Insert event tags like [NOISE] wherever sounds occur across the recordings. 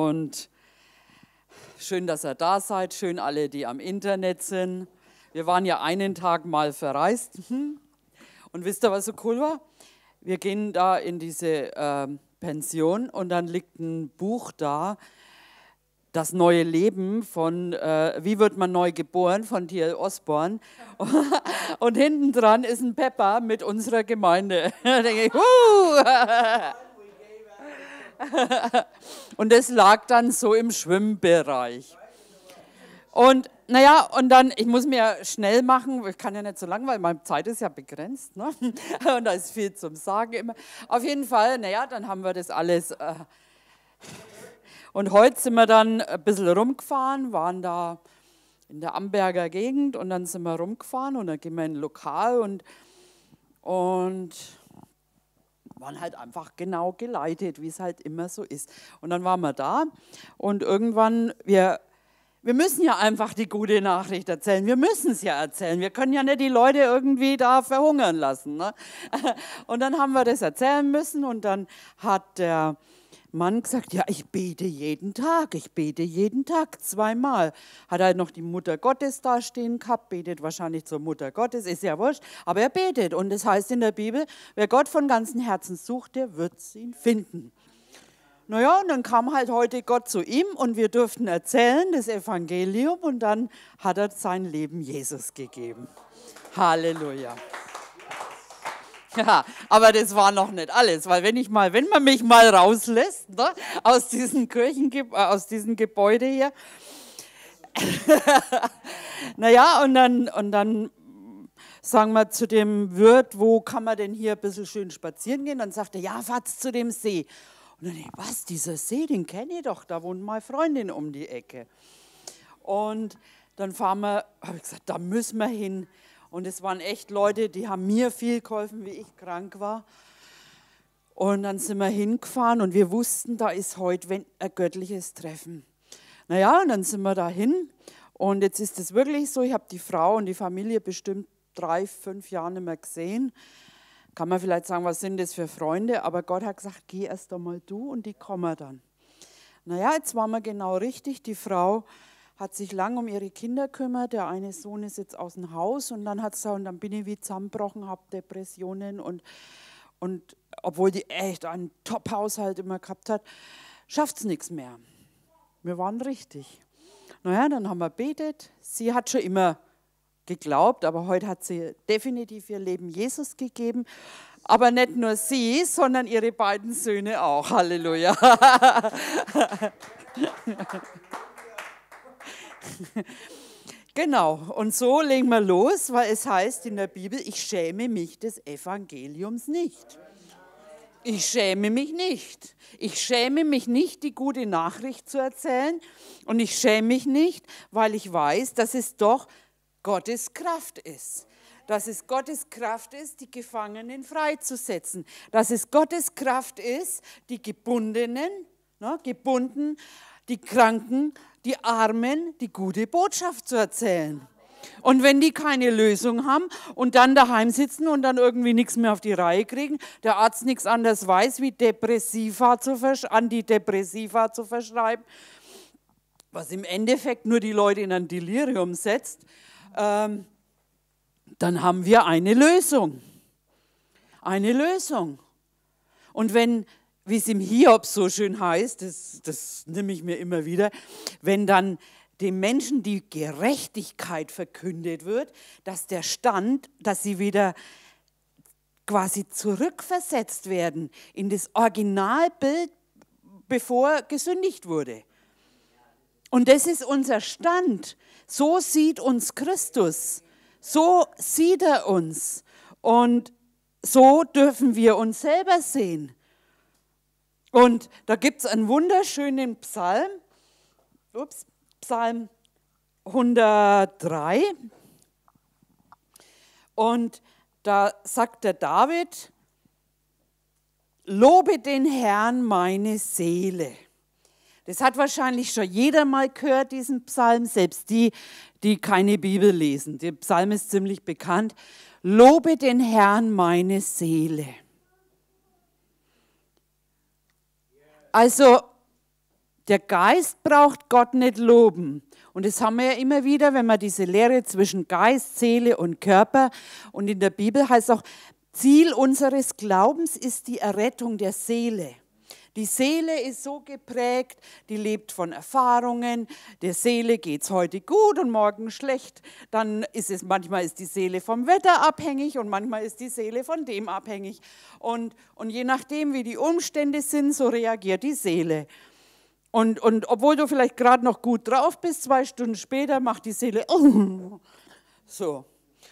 Und schön, dass ihr da seid, schön alle, die am Internet sind. Wir waren ja einen Tag mal verreist. Mhm. Und wisst ihr, was so cool war? Wir gehen da in diese äh, Pension und dann liegt ein Buch da, das neue Leben von äh, Wie wird man neu geboren von T.L. Osborne. [LAUGHS] Und hinten dran ist ein Pepper mit unserer Gemeinde. [LAUGHS] da denke ich, uh! [LAUGHS] [LAUGHS] und es lag dann so im Schwimmbereich. Und naja, und dann, ich muss mir schnell machen, ich kann ja nicht so lang, weil meine Zeit ist ja begrenzt, ne? [LAUGHS] und da ist viel zum Sagen immer. Auf jeden Fall, naja, dann haben wir das alles. Äh und heute sind wir dann ein bisschen rumgefahren, waren da in der Amberger Gegend und dann sind wir rumgefahren und dann gehen wir in ein Lokal und, und waren halt einfach genau geleitet, wie es halt immer so ist. Und dann waren wir da und irgendwann, wir, wir müssen ja einfach die gute Nachricht erzählen. Wir müssen es ja erzählen. Wir können ja nicht die Leute irgendwie da verhungern lassen. Ne? [LAUGHS] Und dann haben wir das erzählen müssen und dann hat der Mann gesagt, ja, ich bete jeden Tag, ich bete jeden Tag zweimal. Hat er halt noch die Mutter Gottes dastehen gehabt, betet wahrscheinlich zur Mutter Gottes, ist ja wurscht, aber er betet. Und es das heißt in der Bibel, wer Gott von ganzem Herzen sucht, der wird ihn finden. Naja, und dann kam halt heute Gott zu ihm und wir durften erzählen das Evangelium und dann hat er sein Leben Jesus gegeben. Halleluja. [LAUGHS] Ja, aber das war noch nicht alles, weil wenn ich mal, wenn man mich mal rauslässt ne, aus diesem Kirchenge aus diesem Gebäude hier, [LAUGHS] naja, und dann, und dann sagen wir zu dem Wirt, wo kann man denn hier ein bisschen schön spazieren gehen? Dann sagt er, ja, fahrt zu dem See. Und dann denke ich, was, dieser See, den kenne ich doch, da wohnt meine Freundin um die Ecke. Und dann fahren wir, habe ich gesagt, da müssen wir hin. Und es waren echt Leute, die haben mir viel geholfen, wie ich krank war. Und dann sind wir hingefahren und wir wussten, da ist heute ein göttliches Treffen. Naja, und dann sind wir dahin. Und jetzt ist es wirklich so, ich habe die Frau und die Familie bestimmt drei, fünf Jahre nicht mehr gesehen. Kann man vielleicht sagen, was sind das für Freunde? Aber Gott hat gesagt, geh erst einmal du und die kommen dann. Naja, jetzt waren wir genau richtig. Die Frau hat sich lang um ihre Kinder gekümmert. Der eine Sohn ist jetzt aus dem Haus und dann hat und dann bin ich wie zusammenbrochen, habe Depressionen und, und obwohl die echt einen Top-Haushalt immer gehabt hat, schafft es nichts mehr. Wir waren richtig. Naja, dann haben wir betet. Sie hat schon immer geglaubt, aber heute hat sie definitiv ihr Leben Jesus gegeben. Aber nicht nur sie, sondern ihre beiden Söhne auch. Halleluja. [LAUGHS] [LAUGHS] genau, und so legen wir los, weil es heißt in der Bibel, ich schäme mich des Evangeliums nicht. Ich schäme mich nicht. Ich schäme mich nicht, die gute Nachricht zu erzählen. Und ich schäme mich nicht, weil ich weiß, dass es doch Gottes Kraft ist. Dass es Gottes Kraft ist, die Gefangenen freizusetzen. Dass es Gottes Kraft ist, die Gebundenen, ne, gebunden, die Kranken die Armen die gute Botschaft zu erzählen. Und wenn die keine Lösung haben und dann daheim sitzen und dann irgendwie nichts mehr auf die Reihe kriegen, der Arzt nichts anderes weiß, wie Depressiva zu Antidepressiva zu verschreiben, was im Endeffekt nur die Leute in ein Delirium setzt, ähm, dann haben wir eine Lösung. Eine Lösung. Und wenn wie es im Hiob so schön heißt, das, das nehme ich mir immer wieder, wenn dann dem Menschen die Gerechtigkeit verkündet wird, dass der Stand, dass sie wieder quasi zurückversetzt werden in das Originalbild, bevor gesündigt wurde. Und das ist unser Stand. So sieht uns Christus. So sieht er uns. Und so dürfen wir uns selber sehen. Und da gibt es einen wunderschönen Psalm, ups, Psalm 103. Und da sagt der David, Lobe den Herrn meine Seele. Das hat wahrscheinlich schon jeder mal gehört, diesen Psalm, selbst die, die keine Bibel lesen. Der Psalm ist ziemlich bekannt. Lobe den Herrn meine Seele. Also der Geist braucht Gott nicht loben. Und das haben wir ja immer wieder, wenn man diese Lehre zwischen Geist, Seele und Körper und in der Bibel heißt auch, Ziel unseres Glaubens ist die Errettung der Seele. Die Seele ist so geprägt, die lebt von Erfahrungen. Der Seele geht es heute gut und morgen schlecht. Dann ist es, manchmal ist die Seele vom Wetter abhängig und manchmal ist die Seele von dem abhängig. Und, und je nachdem, wie die Umstände sind, so reagiert die Seele. Und, und obwohl du vielleicht gerade noch gut drauf bist, zwei Stunden später macht die Seele [LAUGHS] so.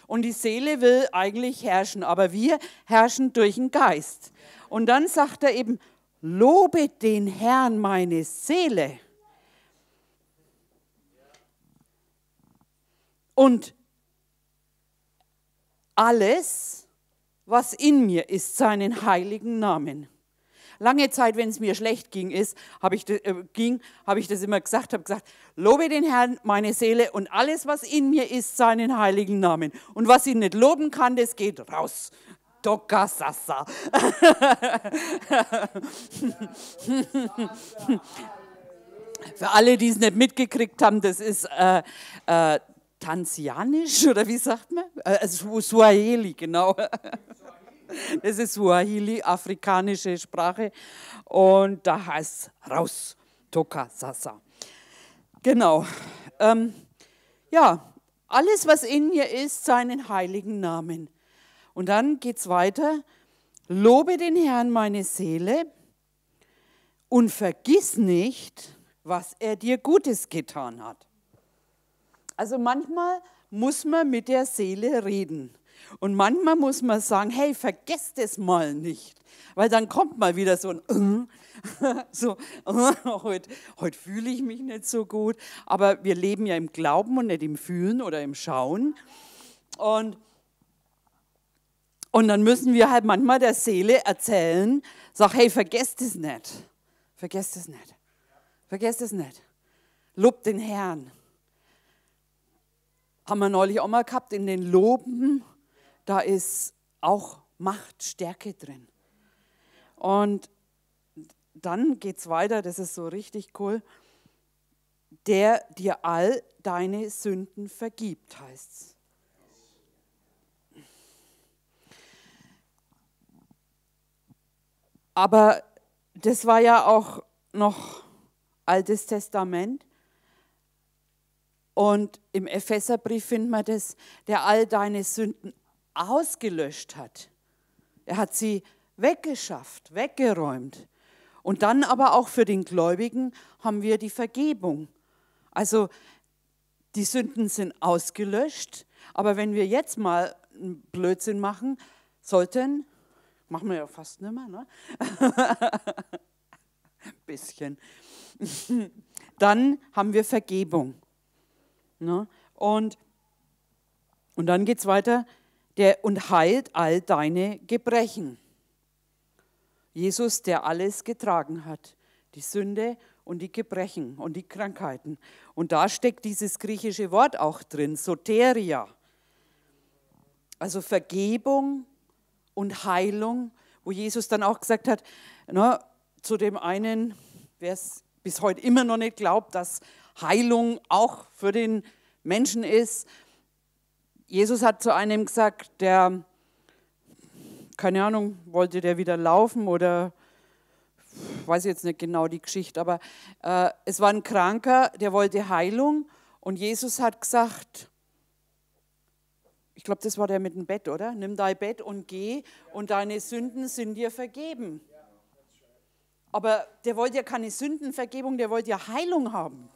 Und die Seele will eigentlich herrschen, aber wir herrschen durch den Geist. Und dann sagt er eben, Lobe den Herrn meine Seele. Und alles, was in mir ist, seinen heiligen Namen. Lange Zeit, wenn es mir schlecht ging, habe ich, äh, hab ich das immer gesagt, habe gesagt, lobe den Herrn, meine Seele und alles, was in mir ist, seinen heiligen Namen. Und was ich nicht loben kann, das geht raus. Tokasasa. [LAUGHS] Für alle, die es nicht mitgekriegt haben, das ist äh, äh, Tansianisch oder wie sagt man? Äh, äh Swahili, genau. [LAUGHS] Das ist Swahili, afrikanische Sprache. Und da heißt es raus, Tokasasa. Genau. Ähm, ja, alles, was in mir ist, seinen heiligen Namen und dann geht es weiter. Lobe den Herrn meine Seele und vergiss nicht, was er dir Gutes getan hat. Also manchmal muss man mit der Seele reden. Und manchmal muss man sagen, hey, vergesst es mal nicht. Weil dann kommt mal wieder so ein, [LAUGHS] so, [LAUGHS] heute, heute fühle ich mich nicht so gut. Aber wir leben ja im Glauben und nicht im Fühlen oder im Schauen. Und und dann müssen wir halt manchmal der Seele erzählen, sag, hey, vergesst es nicht. Vergesst es nicht. Vergesst es nicht. Lob den Herrn. Haben wir neulich auch mal gehabt, in den Loben, da ist auch Macht, Stärke drin. Und dann geht es weiter, das ist so richtig cool. Der dir all deine Sünden vergibt, heißt es. Aber das war ja auch noch Altes Testament. Und im Epheserbrief finden wir das, der all deine Sünden ausgelöscht hat. Er hat sie weggeschafft, weggeräumt. Und dann aber auch für den Gläubigen haben wir die Vergebung. Also die Sünden sind ausgelöscht, aber wenn wir jetzt mal einen Blödsinn machen sollten, Machen wir ja fast nicht mehr, ne? Ein [LAUGHS] bisschen. [LAUGHS] Dann haben wir Vergebung. Ne? Und, und dann geht es weiter. Der, und heilt all deine Gebrechen. Jesus, der alles getragen hat, die Sünde und die Gebrechen und die Krankheiten. Und da steckt dieses griechische Wort auch drin, Soteria. Also Vergebung, und Heilung, wo Jesus dann auch gesagt hat, na, ne, zu dem einen, wer es bis heute immer noch nicht glaubt, dass Heilung auch für den Menschen ist. Jesus hat zu einem gesagt, der, keine Ahnung, wollte der wieder laufen oder weiß jetzt nicht genau die Geschichte, aber äh, es war ein Kranker, der wollte Heilung und Jesus hat gesagt, ich glaube, das war der mit dem Bett, oder? Nimm dein Bett und geh und deine Sünden sind dir vergeben. Aber der wollte ja keine Sündenvergebung, der wollte ja Heilung haben.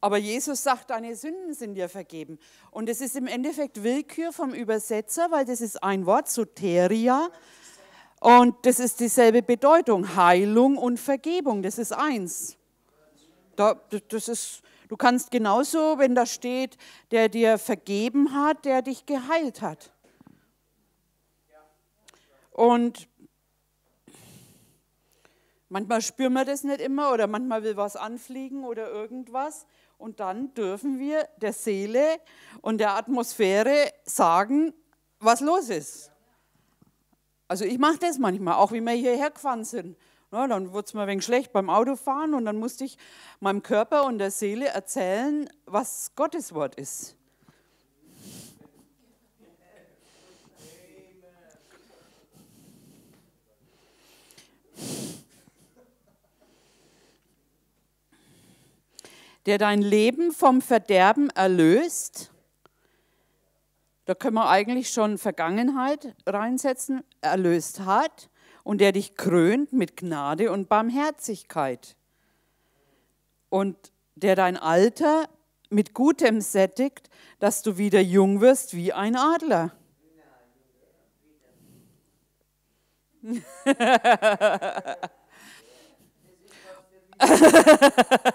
Aber Jesus sagt, deine Sünden sind dir vergeben. Und es ist im Endeffekt Willkür vom Übersetzer, weil das ist ein Wort, Soteria. Und das ist dieselbe Bedeutung, Heilung und Vergebung, das ist eins. Da, das ist, Du kannst genauso, wenn da steht, der dir vergeben hat, der dich geheilt hat. Und manchmal spüren wir das nicht immer oder manchmal will was anfliegen oder irgendwas. Und dann dürfen wir der Seele und der Atmosphäre sagen, was los ist. Also ich mache das manchmal, auch wie wir hierher gefahren sind. Ja, dann wurde es mir ein wenig schlecht beim Autofahren und dann musste ich meinem Körper und der Seele erzählen, was Gottes Wort ist. der dein Leben vom Verderben erlöst. Da können wir eigentlich schon Vergangenheit reinsetzen, erlöst hat und der dich krönt mit Gnade und Barmherzigkeit und der dein Alter mit Gutem sättigt, dass du wieder jung wirst wie ein Adler. Ja, [LAUGHS]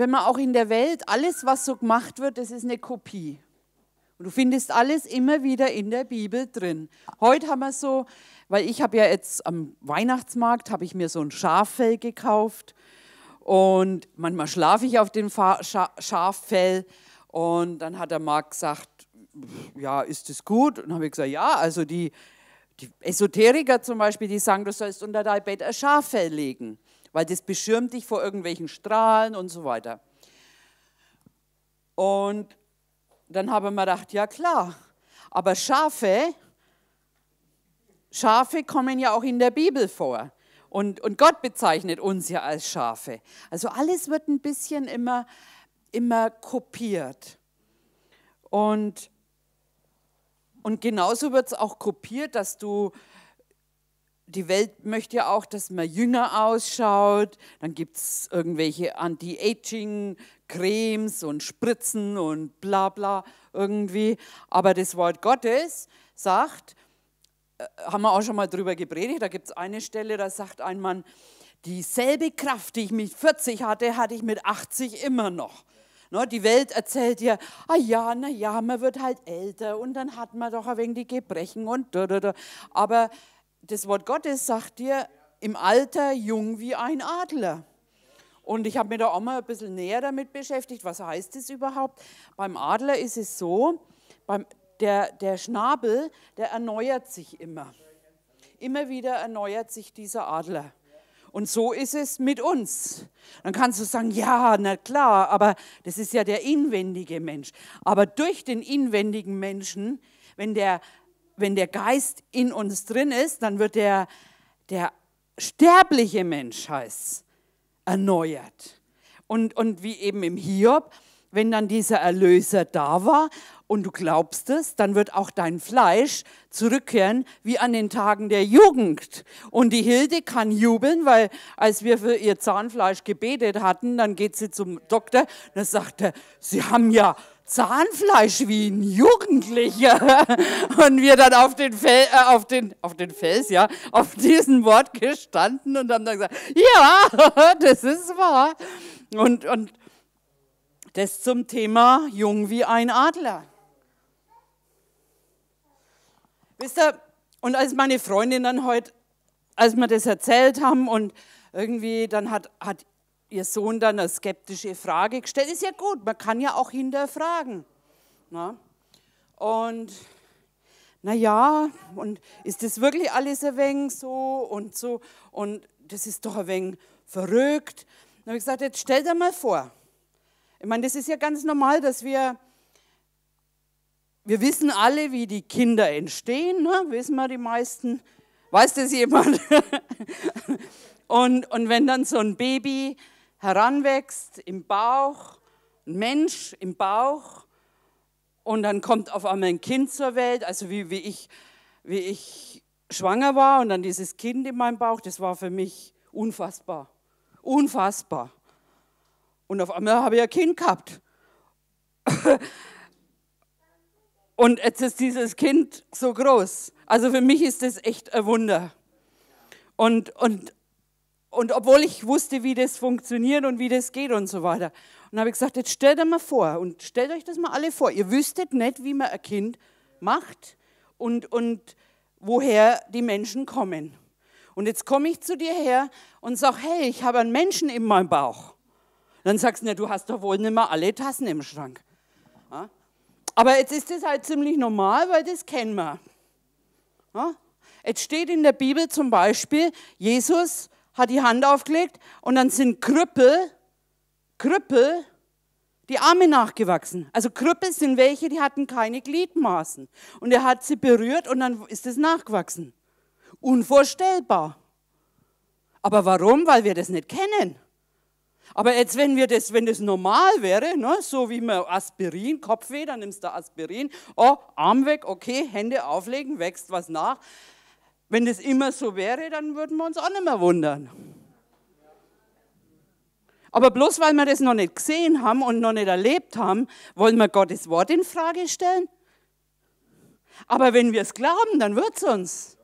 wenn man auch in der Welt, alles, was so gemacht wird, das ist eine Kopie. Und du findest alles immer wieder in der Bibel drin. Heute haben wir so, weil ich habe ja jetzt am Weihnachtsmarkt, habe ich mir so ein Schaffell gekauft. Und manchmal schlafe ich auf dem Fa Scha Schaffell. Und dann hat der Marc gesagt, ja, ist das gut? Und dann habe ich gesagt, ja, also die, die Esoteriker zum Beispiel, die sagen, du sollst unter dein Bett ein Schaffell legen weil das beschirmt dich vor irgendwelchen Strahlen und so weiter. Und dann habe ich mir gedacht, ja klar, aber Schafe, Schafe kommen ja auch in der Bibel vor. Und, und Gott bezeichnet uns ja als Schafe. Also alles wird ein bisschen immer, immer kopiert. Und, und genauso wird es auch kopiert, dass du die Welt möchte ja auch, dass man jünger ausschaut. Dann gibt es irgendwelche Anti-Aging-Cremes und Spritzen und bla bla irgendwie. Aber das Wort Gottes sagt, äh, haben wir auch schon mal drüber gepredigt, da gibt es eine Stelle, da sagt ein Mann, dieselbe Kraft, die ich mit 40 hatte, hatte ich mit 80 immer noch. Ne, die Welt erzählt dir, ah ja, na ja, man wird halt älter und dann hat man doch ein wenig die Gebrechen und da, da, da. Aber das Wort Gottes sagt dir, im Alter jung wie ein Adler. Und ich habe mich da auch mal ein bisschen näher damit beschäftigt, was heißt das überhaupt? Beim Adler ist es so, beim, der, der Schnabel, der erneuert sich immer. Immer wieder erneuert sich dieser Adler. Und so ist es mit uns. Dann kannst du sagen, ja, na klar, aber das ist ja der inwendige Mensch. Aber durch den inwendigen Menschen, wenn der wenn der Geist in uns drin ist, dann wird der, der sterbliche Mensch, heißt erneuert. Und, und wie eben im Hiob, wenn dann dieser Erlöser da war und du glaubst es, dann wird auch dein Fleisch zurückkehren wie an den Tagen der Jugend. Und die Hilde kann jubeln, weil als wir für ihr Zahnfleisch gebetet hatten, dann geht sie zum Doktor, dann sagt er, sie haben ja Zahnfleisch wie ein Jugendlicher. [LAUGHS] Und wir dann auf den, Fel, äh, auf den, auf den Fels, ja, auf diesem Wort gestanden und haben dann gesagt, ja, [LAUGHS] das ist wahr. Und, und das zum Thema Jung wie ein Adler. Wisst ihr, und als meine Freundin dann heute, als wir das erzählt haben und irgendwie, dann hat, hat ihr Sohn dann eine skeptische Frage gestellt. Ist ja gut, man kann ja auch hinterfragen. Ne? Na? Und naja, und ist das wirklich alles ein wenig so und so? Und das ist doch ein wenig verrückt. Dann habe ich gesagt, jetzt stell dir mal vor. Ich meine, das ist ja ganz normal, dass wir, wir wissen alle, wie die Kinder entstehen, ne? wissen wir die meisten. Weiß das jemand? [LAUGHS] und, und wenn dann so ein Baby heranwächst im Bauch, ein Mensch im Bauch und dann kommt auf einmal ein Kind zur Welt, also wie, wie, ich, wie ich schwanger war und dann dieses Kind in meinem Bauch, das war für mich unfassbar, unfassbar. Und auf einmal habe ich ein Kind gehabt. [LAUGHS] Und jetzt ist dieses Kind so groß. Also für mich ist das echt ein Wunder. Und, und, und obwohl ich wusste, wie das funktioniert und wie das geht und so weiter. Und habe ich gesagt, jetzt stellt ihr mal vor und stellt euch das mal alle vor. Ihr wüsstet nicht, wie man ein Kind macht und, und woher die Menschen kommen. Und jetzt komme ich zu dir her und sage, hey, ich habe einen Menschen in meinem Bauch. Dann sagst du, na, du hast doch wohl nicht mehr alle Tassen im Schrank. Ja? Aber jetzt ist das halt ziemlich normal, weil das kennen wir. Ja? Jetzt steht in der Bibel zum Beispiel, Jesus hat die Hand aufgelegt und dann sind Krüppel, Krüppel, die Arme nachgewachsen. Also Krüppel sind welche, die hatten keine Gliedmaßen. Und er hat sie berührt und dann ist es nachgewachsen. Unvorstellbar. Aber warum? Weil wir das nicht kennen. Aber jetzt, wenn, wir das, wenn das normal wäre, ne, so wie man Aspirin, Kopfweh, dann nimmst du Aspirin, oh, Arm weg, okay, Hände auflegen, wächst was nach. Wenn das immer so wäre, dann würden wir uns auch nicht mehr wundern. Aber bloß weil wir das noch nicht gesehen haben und noch nicht erlebt haben, wollen wir Gottes Wort in Frage stellen? Aber wenn wir es glauben, dann wird es uns.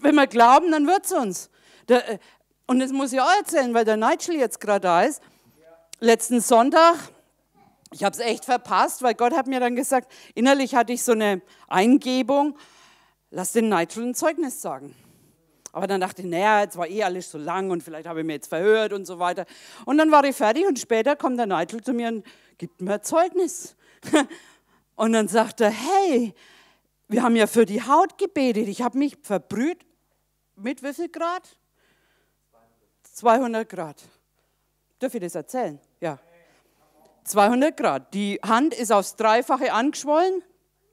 Wenn wir glauben, dann wird es uns. Äh, und das muss ich auch erzählen, weil der Nigel jetzt gerade da ist. Letzten Sonntag ich habe es echt verpasst, weil Gott hat mir dann gesagt, innerlich hatte ich so eine Eingebung, lass den Nigel ein Zeugnis sagen. Aber dann dachte ich, naja, jetzt war eh alles so lang und vielleicht habe ich mir jetzt verhört und so weiter. Und dann war ich fertig und später kommt der Nigel zu mir und gibt mir ein Zeugnis. [LAUGHS] Und dann sagt er, hey, wir haben ja für die Haut gebetet. Ich habe mich verbrüht mit wie viel Grad? 200 Grad. Darf ich das erzählen? Ja. 200 Grad. Die Hand ist aufs Dreifache angeschwollen,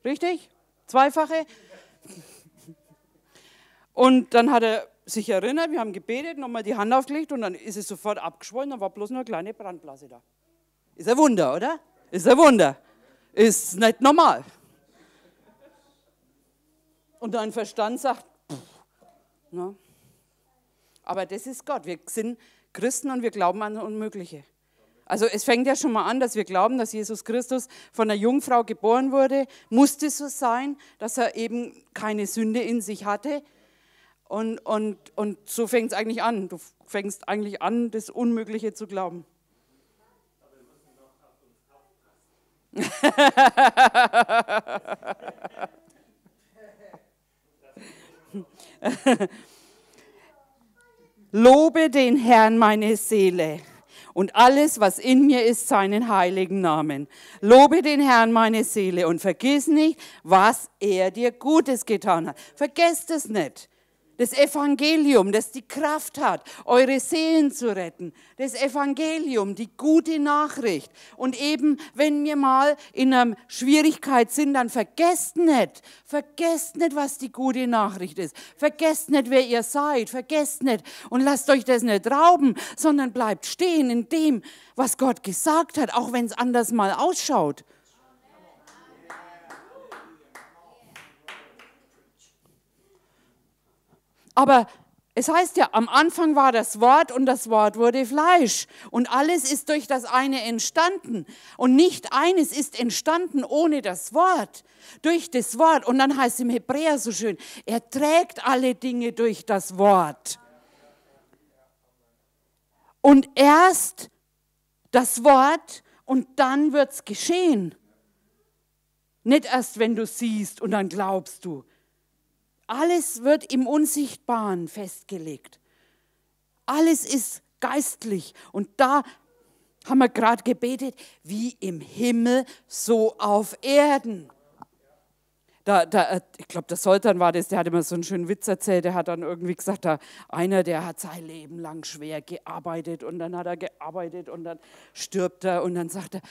richtig? Zweifache. Und dann hat er sich erinnert, wir haben gebetet, nochmal die Hand aufgelegt und dann ist es sofort abgeschwollen, dann war bloß nur eine kleine Brandblase da. Ist ein Wunder, oder? Ist ein Wunder. Ist nicht normal. Und dein Verstand sagt, pff, ne? aber das ist Gott. Wir sind Christen und wir glauben an das Unmögliche. Also es fängt ja schon mal an, dass wir glauben, dass Jesus Christus von der Jungfrau geboren wurde. Musste so sein, dass er eben keine Sünde in sich hatte. Und, und, und so fängt es eigentlich an. Du fängst eigentlich an, das Unmögliche zu glauben. [LAUGHS] Lobe den Herrn meine Seele und alles, was in mir ist, seinen heiligen Namen. Lobe den Herrn, meine Seele, und vergiss nicht, was er dir Gutes getan hat. Vergesst es nicht. Das Evangelium, das die Kraft hat, eure Seelen zu retten. Das Evangelium, die gute Nachricht. Und eben, wenn wir mal in einer Schwierigkeit sind, dann vergesst nicht, vergesst nicht, was die gute Nachricht ist. Vergesst nicht, wer ihr seid. Vergesst nicht und lasst euch das nicht rauben, sondern bleibt stehen in dem, was Gott gesagt hat, auch wenn es anders mal ausschaut. Aber es heißt ja, am Anfang war das Wort und das Wort wurde Fleisch. Und alles ist durch das eine entstanden. Und nicht eines ist entstanden ohne das Wort. Durch das Wort. Und dann heißt es im Hebräer so schön, er trägt alle Dinge durch das Wort. Und erst das Wort und dann wird es geschehen. Nicht erst, wenn du siehst und dann glaubst du, alles wird im Unsichtbaren festgelegt. Alles ist geistlich. Und da haben wir gerade gebetet, wie im Himmel, so auf Erden. Da, da, ich glaube, der Sultan war das, der hat immer so einen schönen Witz erzählt, der hat dann irgendwie gesagt, da einer, der hat sein Leben lang schwer gearbeitet und dann hat er gearbeitet und dann stirbt er und dann sagt er,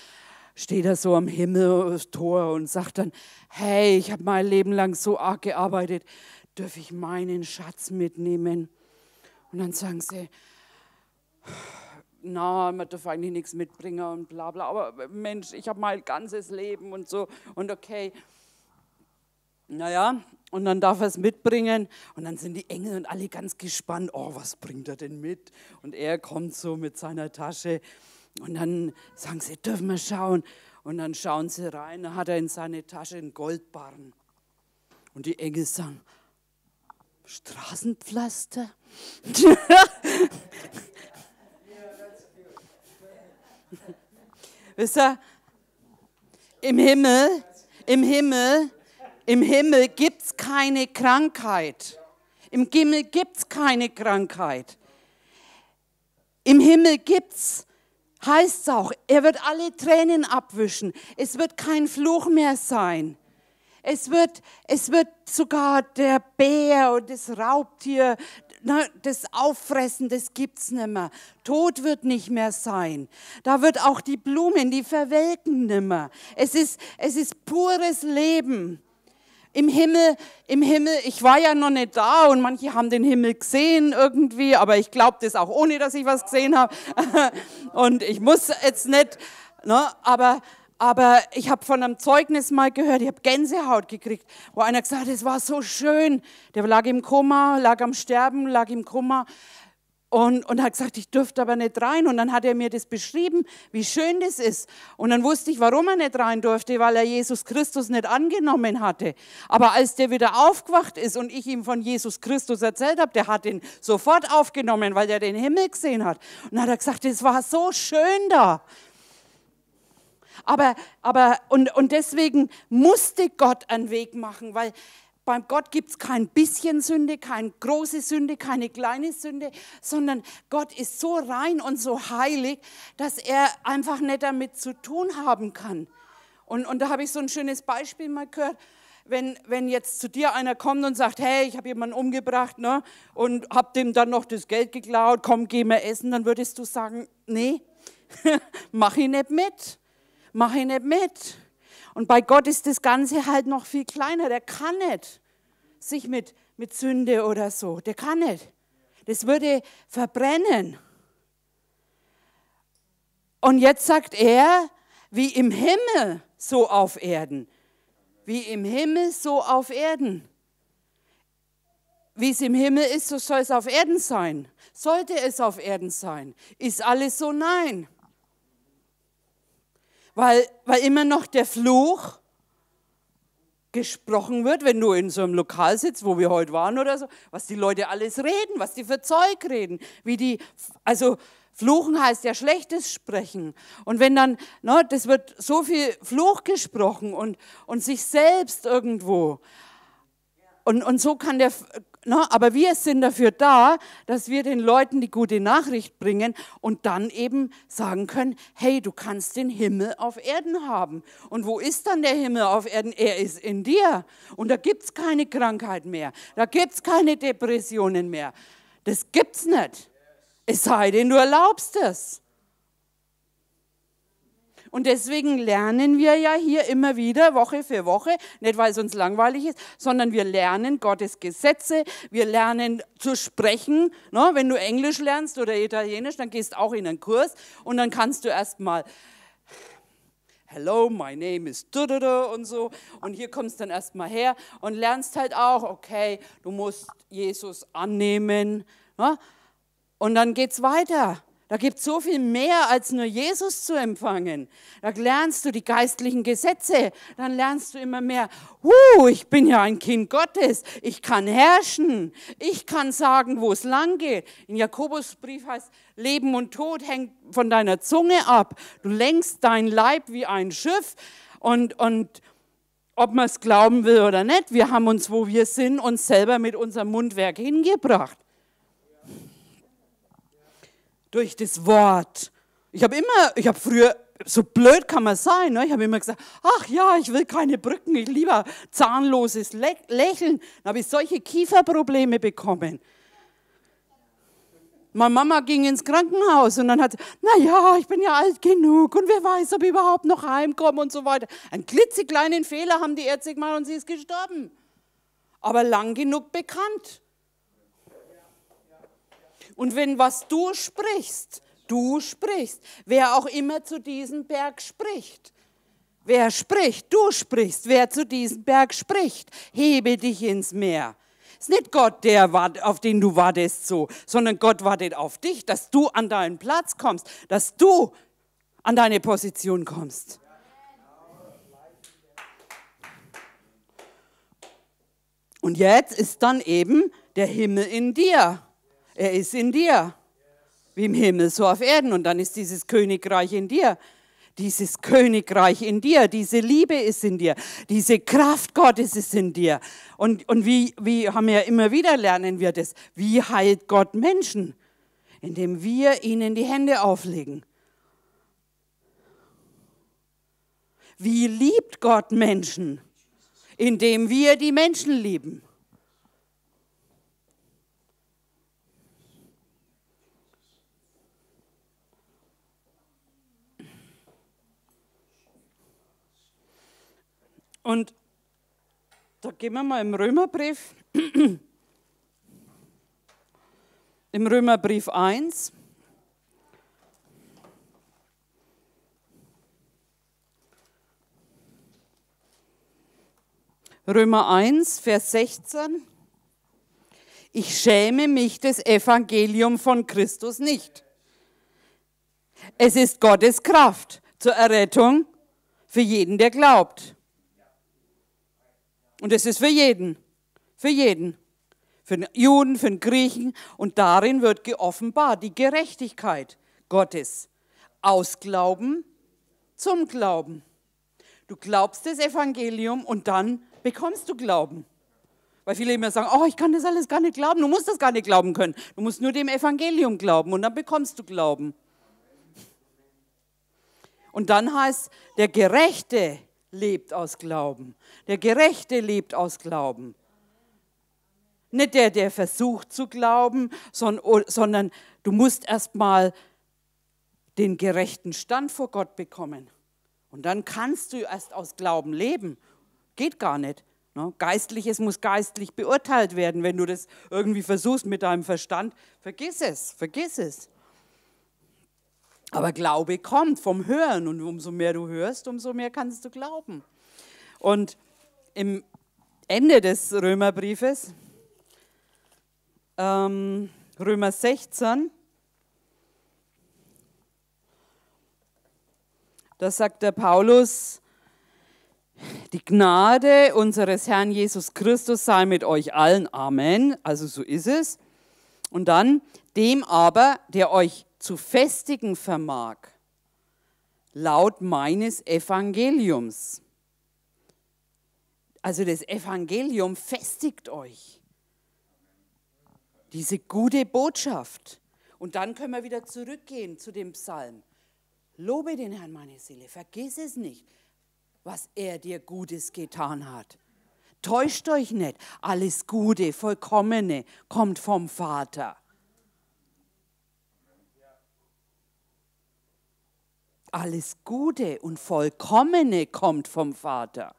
steht er so am Himmeltor und sagt dann, hey, ich habe mein Leben lang so arg gearbeitet, dürfe ich meinen Schatz mitnehmen? Und dann sagen sie, na, man darf eigentlich nichts mitbringen und bla bla, aber Mensch, ich habe mein ganzes Leben und so und okay. Naja, und dann darf er es mitbringen und dann sind die Engel und alle ganz gespannt, oh, was bringt er denn mit? Und er kommt so mit seiner Tasche und dann sagen sie, dürfen wir schauen? Und dann schauen sie rein, dann hat er in seine Tasche einen Goldbarren. Und die Engel sagen, Straßenpflaster? [LAUGHS] Wisst ihr, im Himmel, im Himmel, im Himmel gibt es keine Krankheit. Im Himmel gibt es keine Krankheit. Im Himmel gibt es heißt es auch, er wird alle Tränen abwischen. Es wird kein Fluch mehr sein. Es wird, es wird sogar der Bär und das Raubtier, ne, das Auffressen, das gibt's nimmer. Tod wird nicht mehr sein. Da wird auch die Blumen, die verwelken nimmer. Es ist, es ist pures Leben im Himmel, im Himmel, ich war ja noch nicht da und manche haben den Himmel gesehen irgendwie, aber ich glaube das auch ohne, dass ich was gesehen habe. [LAUGHS] Und ich muss jetzt nicht, ne, aber, aber ich habe von einem Zeugnis mal gehört, ich habe Gänsehaut gekriegt, wo einer gesagt hat, es war so schön. Der lag im Koma, lag am Sterben, lag im Koma und, und hat gesagt, ich dürfte aber nicht rein. Und dann hat er mir das beschrieben, wie schön das ist. Und dann wusste ich, warum er nicht rein durfte, weil er Jesus Christus nicht angenommen hatte. Aber als der wieder aufgewacht ist und ich ihm von Jesus Christus erzählt habe, der hat ihn sofort aufgenommen, weil er den Himmel gesehen hat. Und dann hat er gesagt, es war so schön da. Aber, aber, und, und deswegen musste Gott einen Weg machen, weil beim Gott gibt es kein bisschen Sünde, keine große Sünde, keine kleine Sünde, sondern Gott ist so rein und so heilig, dass er einfach nicht damit zu tun haben kann. Und, und da habe ich so ein schönes Beispiel mal gehört. Wenn, wenn jetzt zu dir einer kommt und sagt, hey, ich habe jemanden umgebracht ne, und habe dem dann noch das Geld geklaut, komm, geh mal essen, dann würdest du sagen, nee, [LAUGHS] mach ich nicht mit, mach ich nicht mit. Und bei Gott ist das Ganze halt noch viel kleiner. Der kann nicht sich mit, mit Sünde oder so. Der kann nicht. Das würde verbrennen. Und jetzt sagt er, wie im Himmel, so auf Erden. Wie im Himmel, so auf Erden. Wie es im Himmel ist, so soll es auf Erden sein. Sollte es auf Erden sein? Ist alles so? Nein weil, weil immer noch der Fluch gesprochen wird, wenn du in so einem Lokal sitzt, wo wir heute waren oder so, was die Leute alles reden, was die für Zeug reden, wie die, also Fluchen heißt ja schlechtes Sprechen. Und wenn dann, ne, das wird so viel Fluch gesprochen und, und sich selbst irgendwo. Und, und so kann der, No, aber wir sind dafür da, dass wir den Leuten die gute Nachricht bringen und dann eben sagen können, hey, du kannst den Himmel auf Erden haben. Und wo ist dann der Himmel auf Erden? Er ist in dir. Und da gibt es keine Krankheit mehr. Da gibt es keine Depressionen mehr. Das gibt's nicht. Es sei denn, du erlaubst es. Und deswegen lernen wir ja hier immer wieder, Woche für Woche, nicht weil es uns langweilig ist, sondern wir lernen Gottes Gesetze, wir lernen zu sprechen. Ne? Wenn du Englisch lernst oder Italienisch, dann gehst du auch in einen Kurs und dann kannst du erstmal Hello, my name is Dududu und so. Und hier kommst du dann erstmal her und lernst halt auch, okay, du musst Jesus annehmen. Ne? Und dann geht es weiter. Da gibt es so viel mehr, als nur Jesus zu empfangen. Da lernst du die geistlichen Gesetze. Dann lernst du immer mehr, huh, ich bin ja ein Kind Gottes. Ich kann herrschen. Ich kann sagen, wo es lang geht. In Jakobusbrief heißt, Leben und Tod hängt von deiner Zunge ab. Du lenkst dein Leib wie ein Schiff. Und, und ob man es glauben will oder nicht, wir haben uns, wo wir sind, uns selber mit unserem Mundwerk hingebracht durch das Wort. Ich habe immer, ich habe früher, so blöd kann man sein, ne? ich habe immer gesagt, ach ja, ich will keine Brücken, ich lieber zahnloses Lä Lächeln. Dann habe ich solche Kieferprobleme bekommen. Meine Mama ging ins Krankenhaus und dann hat sie, naja, ich bin ja alt genug und wer weiß, ob ich überhaupt noch heimkomme und so weiter. Einen klitzekleinen Fehler haben die Ärzte gemacht und sie ist gestorben. Aber lang genug bekannt. Und wenn was du sprichst, du sprichst, wer auch immer zu diesem Berg spricht, wer spricht, du sprichst, wer zu diesem Berg spricht, hebe dich ins Meer. Es ist nicht Gott, der auf den du wartest so, sondern Gott wartet auf dich, dass du an deinen Platz kommst, dass du an deine Position kommst. Und jetzt ist dann eben der Himmel in dir. Er ist in dir, wie im Himmel, so auf Erden. Und dann ist dieses Königreich in dir. Dieses Königreich in dir, diese Liebe ist in dir, diese Kraft Gottes ist in dir. Und, und wie, wie haben wir immer wieder lernen wir das? Wie heilt Gott Menschen? Indem wir ihnen die Hände auflegen. Wie liebt Gott Menschen? Indem wir die Menschen lieben. Und da gehen wir mal im Römerbrief, [CLEARS THROAT] im Römerbrief 1. Römer 1, Vers 16. Ich schäme mich des Evangeliums von Christus nicht. Es ist Gottes Kraft zur Errettung für jeden, der glaubt. Und es ist für jeden, für jeden, für den Juden, für den Griechen. Und darin wird geoffenbart die Gerechtigkeit Gottes. Aus Glauben zum Glauben. Du glaubst das Evangelium und dann bekommst du Glauben. Weil viele immer sagen, oh, ich kann das alles gar nicht glauben. Du musst das gar nicht glauben können. Du musst nur dem Evangelium glauben und dann bekommst du Glauben. Und dann heißt, der Gerechte lebt aus Glauben. Der Gerechte lebt aus Glauben. Nicht der, der versucht zu glauben, oh, sondern, du musst erstmal den gerechten Stand vor Gott bekommen. Und dann kannst du erst aus Glauben leben. Geht gar nicht. Ne? Geistliches muss geistlich beurteilt werden. Wenn du das irgendwie versuchst mit deinem Verstand, vergiss es, vergiss es. Aber Glaube kommt vom Hören und umso mehr du hörst, umso mehr kannst du glauben. Und im Ende des Römerbriefes, ähm, Römer 16, da sagt der Paulus, die Gnade unseres Herrn Jesus Christus sei mit euch allen. Amen. Also so ist es. Und dann, dem aber, der euch zu festigen vermag, laut meines Evangeliums. Also das Evangelium festigt euch. Diese gute Botschaft. Und dann können wir wieder zurückgehen zu dem Psalm. Lobe den Herrn, meine Seele, vergiss es nicht, was er dir Gutes getan hat. Täuscht euch nicht, alles Gute, Vollkommene kommt vom Vater. Alles Gute und Vollkommene kommt vom Vater.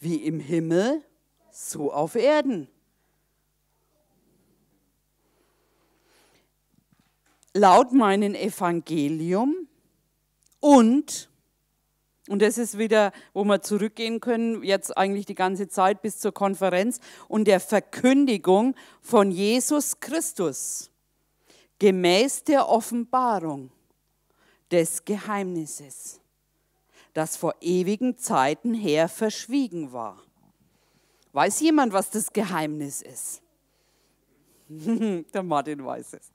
Wie im Himmel, so auf Erden. Laut meinem Evangelium und, und das ist wieder, wo wir zurückgehen können, jetzt eigentlich die ganze Zeit bis zur Konferenz, und der Verkündigung von Jesus Christus gemäß der Offenbarung des Geheimnisses, das vor ewigen Zeiten her verschwiegen war. Weiß jemand, was das Geheimnis ist? [LAUGHS] Der Martin weiß es.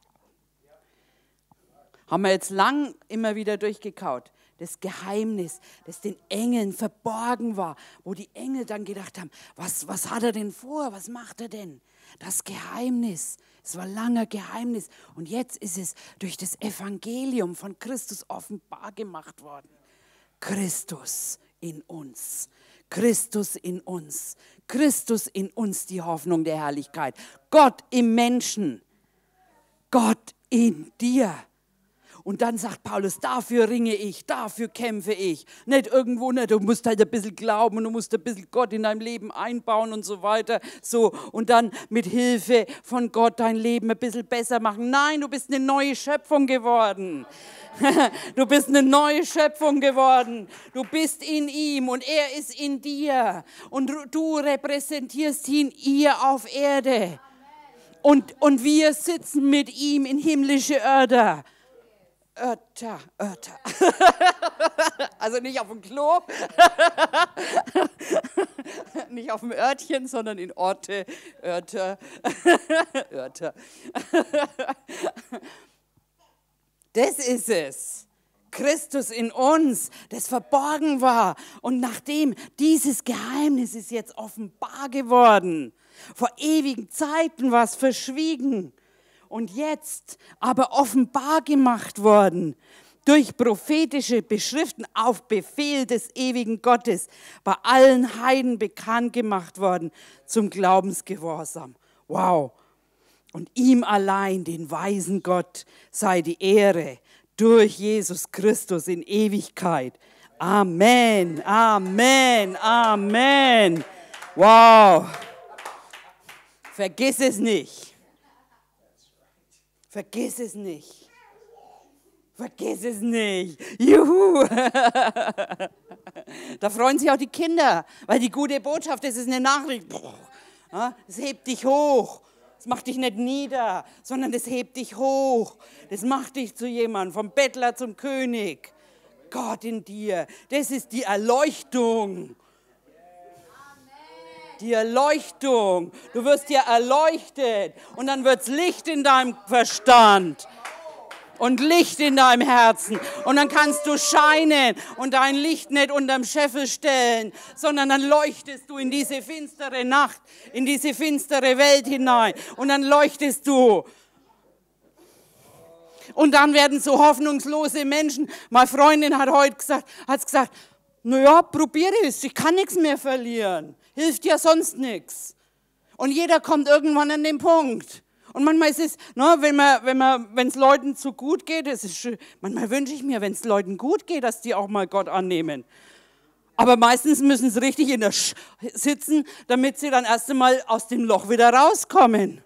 Haben wir jetzt lang immer wieder durchgekaut. Das Geheimnis, das den Engeln verborgen war, wo die Engel dann gedacht haben, was, was hat er denn vor, was macht er denn? Das Geheimnis. Es war lange Geheimnis. Und jetzt ist es durch das Evangelium von Christus offenbar gemacht worden. Christus in uns. Christus in uns. Christus in uns, die Hoffnung der Herrlichkeit. Gott im Menschen. Gott in dir. Und dann sagt Paulus, dafür ringe ich, dafür kämpfe ich. Nicht irgendwo, nicht, ne, du musst halt ein bisschen glauben, du musst ein bisschen Gott in deinem Leben einbauen und so weiter. So, und dann mit Hilfe von Gott dein Leben ein bisschen besser machen. Nein, du bist eine neue Schöpfung geworden. [LAUGHS] Du bist eine neue Schöpfung geworden. Du bist in ihm und er ist in dir. Und du repräsentierst ihn ihr auf Erde. Und, und wir sitzen mit ihm in himmlische Erde. Ötter, Ötter. [LAUGHS] also nicht auf dem Klo, [LAUGHS] nicht auf dem Örtchen, sondern in Orte, Örter, [LAUGHS] Örter. das ist es. Christus in uns, das verborgen war. Und nachdem dieses Geheimnis ist jetzt offenbar geworden, vor ewigen Zeiten war es verschwiegen und jetzt aber offenbar gemacht worden durch prophetische Beschriften auf Befehl des ewigen Gottes bei allen Heiden bekannt gemacht worden zum Glaubensgehorsam. Wow. Und ihm allein, den weisen Gott, sei die Ehre durch Jesus Christus in Ewigkeit. Amen, Amen, Amen. Wow. Vergiss es nicht. Vergiss es nicht. Vergiss es nicht. Juhu! [LAUGHS] da freuen sich auch die Kinder, weil die gute Botschaft, das ist eine Nachricht. Es hebt dich hoch. Es macht dich nicht nieder, sondern es hebt dich hoch. Das macht dich zu jemandem, vom Bettler zum König. Gott in dir, das ist die Erleuchtung. Die Erleuchtung. Du wirst hier erleuchtet und dann wird's Licht in deinem Verstand und Licht in deinem Herzen. Und dann kannst du scheinen und dein Licht nicht unterm Scheffel stellen, sondern dann leuchtest du in diese finstere Nacht, in diese finstere Welt hinein. Und dann leuchtest du. Und dann werden so hoffnungslose Menschen, meine Freundin hat heute gesagt, hat's gesagt, naja, probiere es, ich kann nichts mehr verlieren hilft ja sonst nichts. Und jeder kommt irgendwann an den Punkt. Und manchmal ist es, ne, wenn man, wenn man, wenn es Leuten zu gut geht, ist es schön. Manchmal wünsche ich mir, wenn es Leuten gut geht, dass die auch mal Gott annehmen. Aber meistens müssen sie richtig in der Sch sitzen, damit sie dann erst einmal aus dem Loch wieder rauskommen.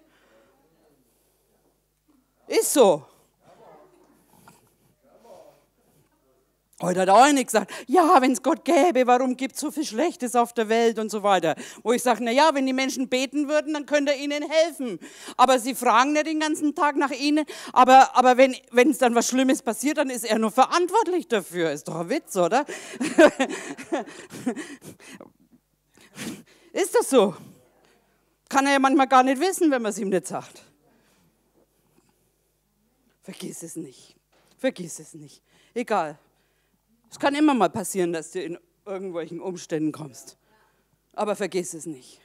Ist so. Heute hat auch einer gesagt, ja, wenn es Gott gäbe, warum gibt es so viel Schlechtes auf der Welt und so weiter. Wo ich sage, na ja, wenn die Menschen beten würden, dann könnte er ihnen helfen. Aber sie fragen ja den ganzen Tag nach ihnen. Aber, aber wenn es dann was Schlimmes passiert, dann ist er nur verantwortlich dafür. Ist doch ein Witz, oder? [LAUGHS] ist das so? Kann er ja manchmal gar nicht wissen, wenn man es ihm nicht sagt. Vergiss es nicht. Vergiss es nicht. Egal. Es kann immer mal passieren, dass du in irgendwelchen Umständen kommst. Aber vergiss es nicht.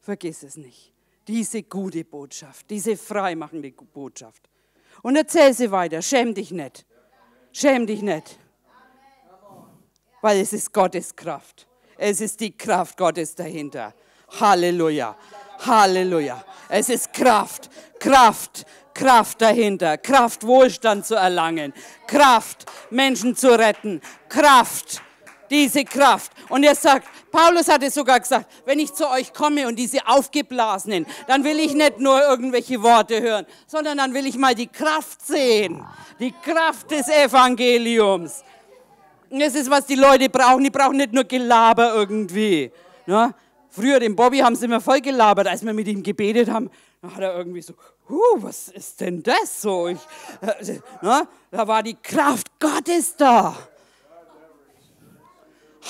Vergiss es nicht. Diese gute Botschaft, diese freimachende Botschaft. Und erzähl sie weiter. Schäm dich nicht. Schäm dich nicht. Weil es ist Gottes Kraft. Es ist die Kraft Gottes dahinter. Halleluja. Halleluja. Es ist Kraft, Kraft, Kraft dahinter, Kraft Wohlstand zu erlangen, Kraft Menschen zu retten, Kraft, diese Kraft. Und er sagt, Paulus hatte sogar gesagt, wenn ich zu euch komme und diese aufgeblasenen, dann will ich nicht nur irgendwelche Worte hören, sondern dann will ich mal die Kraft sehen, die Kraft des Evangeliums. Und das ist, was die Leute brauchen. Die brauchen nicht nur Gelaber irgendwie. Ne? Früher, den Bobby haben sie immer voll gelabert, als wir mit ihm gebetet haben. Dann hat er irgendwie so, huh, was ist denn das so? Ich, äh, na, ne? da war die Kraft Gottes da.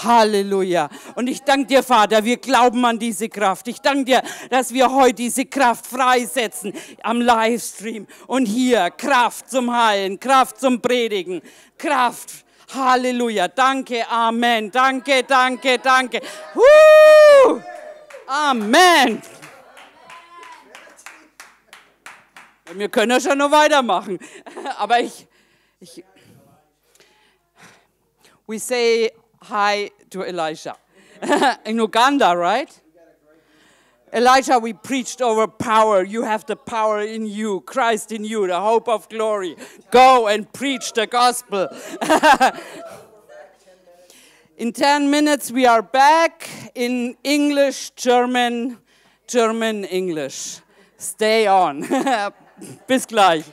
Halleluja. Und ich danke dir, Vater, wir glauben an diese Kraft. Ich danke dir, dass wir heute diese Kraft freisetzen am Livestream und hier. Kraft zum Heilen, Kraft zum Predigen, Kraft. Halleluja. Danke, Amen. Danke, danke, danke. Woo! Amen. Wir können ja schon noch weitermachen. [LAUGHS] Aber ich, ich. We say hi to Elijah. [LAUGHS] In Uganda, right? Elijah, we preached over power. You have the power in you, Christ in you, the hope of glory. Go and preach the gospel. [LAUGHS] in 10 minutes, we are back in English, German, German, English. Stay on. Bis gleich.